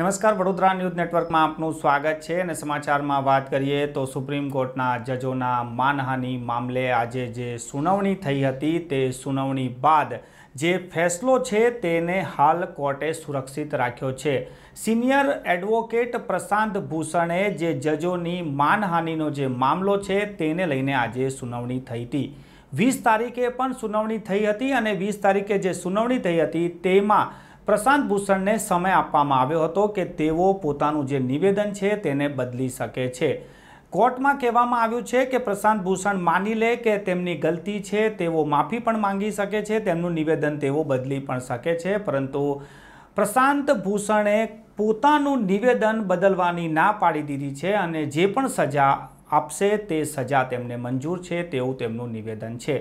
નમસ્કાર વડોદરા ન્યૂઝ નેટવર્કમાં આપનું સ્વાગત છે અને સમાચારમાં વાત કરીએ તો સુપ્રીમ કોર્ટના જજોના માનહાનિ મામલે આજે જે સુનાવણી થઈ હતી તે સુનાવણી બાદ જે ફેસલો છે તેને હાલ કોર્ટે સુરક્ષિત રાખ્યો છે સિનિયર એડવોકેટ પ્રશાંત ભૂષણે જે જજોની માનહાનિનો જે મામલો છે તેને લઈને આજે સુનાવણી થઈ હતી વીસ તારીખે પણ સુનાવણી થઈ હતી અને વીસ તારીખે જે સુનાવણી થઈ હતી તેમાં પ્રશાંત ભૂષણને સમય આપવામાં આવ્યો હતો કે તેઓ પોતાનું જે નિવેદન છે તેને બદલી શકે છે કોર્ટમાં કહેવામાં આવ્યું છે કે પ્રશાંત ભૂષણ માની લે કે તેમની ગલતી છે તેઓ માફી પણ માંગી શકે છે તેમનું નિવેદન તેઓ બદલી પણ શકે છે પરંતુ પ્રશાંત ભૂષણે પોતાનું નિવેદન બદલવાની ના પાડી દીધી છે અને જે પણ સજા આપશે તે સજા તેમને મંજૂર છે તેવું તેમનું નિવેદન છે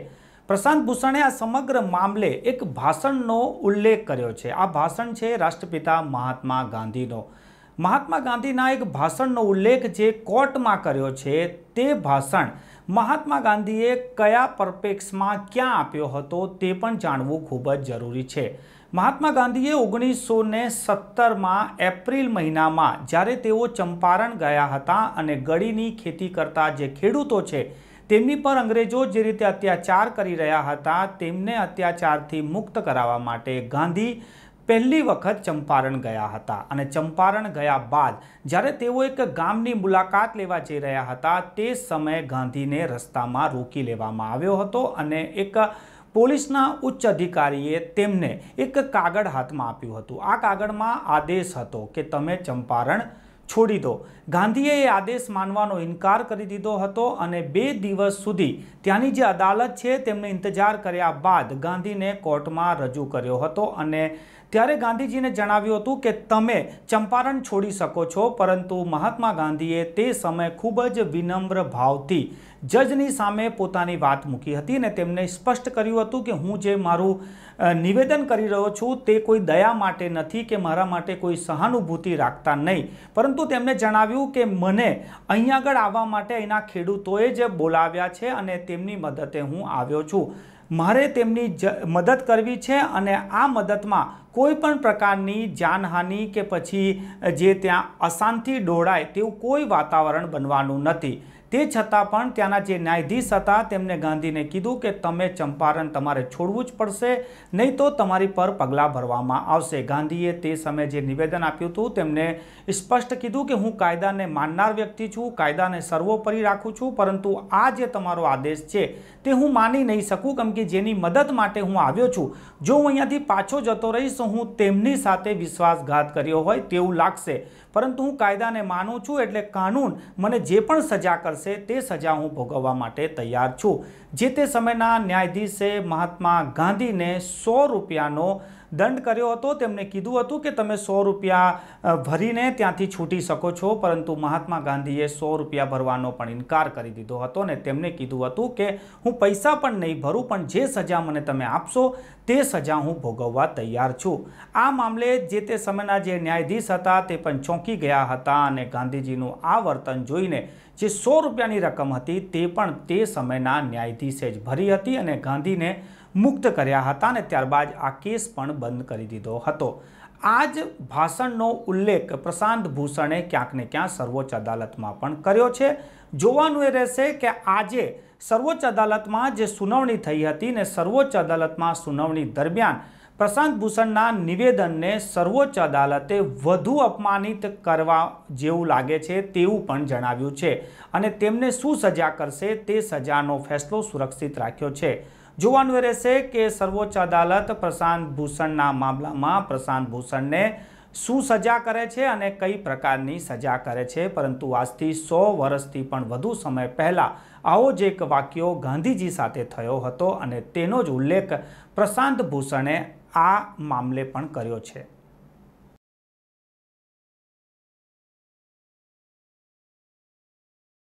પ્રશાંત ભૂષણે આ સમગ્ર મામલે એક ભાષણનો ઉલ્લેખ કર્યો છે આ ભાષણ છે રાષ્ટ્રપિતા મહાત્મા ગાંધીનો મહાત્મા ગાંધીના એક ભાષણનો ઉલ્લેખ જે કોર્ટમાં કર્યો છે તે ભાષણ મહાત્મા ગાંધીએ કયા પરપેક્ષમાં ક્યાં આપ્યો હતો તે પણ જાણવું ખૂબ જ જરૂરી છે મહાત્મા ગાંધીએ ઓગણીસો ને સત્તરમાં એપ્રિલ મહિનામાં જ્યારે તેઓ ચંપારણ ગયા હતા અને ગળીની ખેતી કરતા જે ખેડૂતો છે તેમની પર અંગ્રેજો જે રીતે અત્યાચાર કરી રહ્યા હતા તેમને અત્યાચારથી મુક્ત કરાવવા માટે ગાંધી પહેલી વખત ચંપારણ ગયા હતા અને ચંપારણ ગયા બાદ જ્યારે તેઓ એક ગામની મુલાકાત લેવા જઈ રહ્યા હતા તે સમયે ગાંધીને રસ્તામાં રોકી લેવામાં આવ્યો હતો અને એક પોલીસના ઉચ્ચ અધિકારીએ તેમને એક કાગળ હાથમાં આપ્યું હતું આ કાગળમાં આદેશ હતો કે તમે ચંપારણ છોડી દો ગાંધીએ એ આદેશ માનવાનો ઇનકાર કરી દીધો હતો અને બે દિવસ સુધી ત્યાંની જે અદાલત છે તેમને ઇંતજાર કર્યા બાદ ગાંધીને કોર્ટમાં રજૂ કર્યો હતો અને ત્યારે ગાંધીજીને જણાવ્યું હતું કે તમે ચંપારણ છોડી શકો છો પરંતુ મહાત્મા ગાંધીએ તે સમયે ખૂબ જ વિનમ્ર ભાવથી જજની સામે પોતાની વાત મૂકી હતી અને તેમણે સ્પષ્ટ કર્યું હતું કે હું જે મારું નિવેદન કરી રહ્યો છું તે કોઈ દયા માટે નથી કે મારા માટે કોઈ સહાનુભૂતિ રાખતા નહીં પરંતુ તેમણે જણાવ્યું કે મને અહીં આગળ આવવા માટે અહીંના ખેડૂતોએ જ બોલાવ્યા છે અને તેમની મદદે હું આવ્યો છું મારે તેમની મદદ કરવી છે અને આ મદદમાં કોઈપણ પ્રકારની જાનહાનિ કે પછી જે ત્યાં અશાંતિ ડોળાય તેવું કોઈ વાતાવરણ બનવાનું નથી તે છતાં પણ ત્યાંના જે ન્યાયાધીશ હતા તેમણે ગાંધીને કીધું કે તમે ચંપારણ તમારે છોડવું જ પડશે નહીં તો તમારી પર પગલાં ભરવામાં આવશે ગાંધીએ તે સમયે જે નિવેદન આપ્યું હતું તેમને સ્પષ્ટ કીધું કે હું કાયદાને માનનાર વ્યક્તિ છું કાયદાને સર્વોપરી રાખું છું પરંતુ આ જે તમારો આદેશ છે તે હું માની નહીં શકું કેમ કે જેની મદદ માટે હું આવ્યો છું જો હું અહીંયાથી પાછો જતો રહીશ તો હું તેમની સાથે વિશ્વાસઘાત કર્યો હોય તેવું લાગશે પરંતુ હું કાયદાને માનું છું એટલે કાનૂન મને જે પણ સજા કરશે થશે તે સજા હું ભોગવવા માટે તૈયાર છું જે તે સમયના ન્યાયાધીશે મહાત્મા ગાંધીને સો રૂપિયાનો દંડ કર્યો હતો તેમણે કીધું હતું કે તમે સો રૂપિયા ભરીને ત્યાંથી છૂટી શકો છો પરંતુ મહાત્મા ગાંધીએ સો રૂપિયા ભરવાનો પણ ઇનકાર કરી દીધો હતો અને તેમણે કીધું હતું કે હું પૈસા પણ નહીં ભરું પણ જે સજા મને તમે આપશો તે સજા હું ભોગવવા તૈયાર છું આ મામલે જે તે સમયના જે ન્યાયાધીશ હતા તે પણ ચોંકી ગયા હતા અને ગાંધીજીનું આ વર્તન જોઈને જે સો રૂપિયાની રકમ હતી તે પણ તે સમયના ન્યાયાધીશે જ ભરી હતી અને ગાંધીને મુક્ત કર્યા હતા અને ત્યારબાદ આ કેસ પણ બંધ કરી દીધો હતો આ જ ભાષણનો ઉલ્લેખ પ્રશાંત ભૂષણે ક્યાંક ને ક્યાં સર્વોચ્ચ અદાલતમાં પણ કર્યો છે જોવાનું એ રહેશે કે આજે સર્વોચ્ચ અદાલતમાં જે સુનાવણી થઈ હતી ને સર્વોચ્ચ અદાલતમાં સુનાવણી દરમિયાન પ્રશાંત ભૂષણના નિવેદનને સર્વોચ્ચ અદાલતે વધુ અપમાનિત કરવા જેવું લાગે છે તેવું પણ જણાવ્યું છે અને તેમને શું સજા કરશે તે સજાનો ફેસલો સુરક્ષિત રાખ્યો છે જોવાનું રહેશે કે સર્વોચ્ચ અદાલત પ્રશાંત ભૂષણના મામલામાં પ્રશાંત ભૂષણને શું સજા કરે છે અને કઈ પ્રકારની સજા કરે છે પરંતુ આજથી સો વર્ષથી પણ વધુ સમય પહેલાં આવો જ એક વાક્યો ગાંધીજી સાથે થયો હતો અને તેનો જ ઉલ્લેખ પ્રશાંત ભૂષણે આ મામલે પણ કર્યો છે